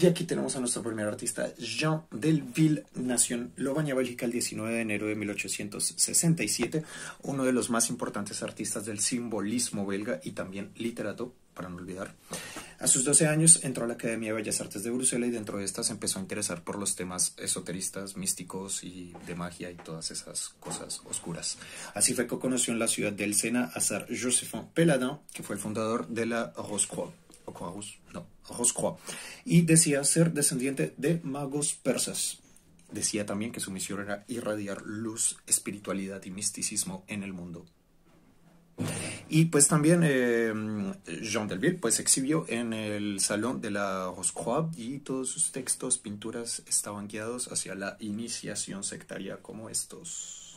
Y aquí tenemos a nuestro primer artista, Jean Delville, nació en Lobaña, Bélgica, el 19 de enero de 1867, uno de los más importantes artistas del simbolismo belga y también literato, para no olvidar. A sus 12 años entró a la Academia de Bellas Artes de Bruselas y dentro de estas empezó a interesar por los temas esoteristas, místicos y de magia y todas esas cosas oscuras. Así fue que conoció en la ciudad del Sena a Sir josephin Peladin, que fue el fundador de la Rose Croix y decía ser descendiente de magos persas. Decía también que su misión era irradiar luz, espiritualidad y misticismo en el mundo. Y pues también eh, Jean Delville pues exhibió en el Salón de la Roscroix y todos sus textos, pinturas estaban guiados hacia la iniciación sectaria como estos.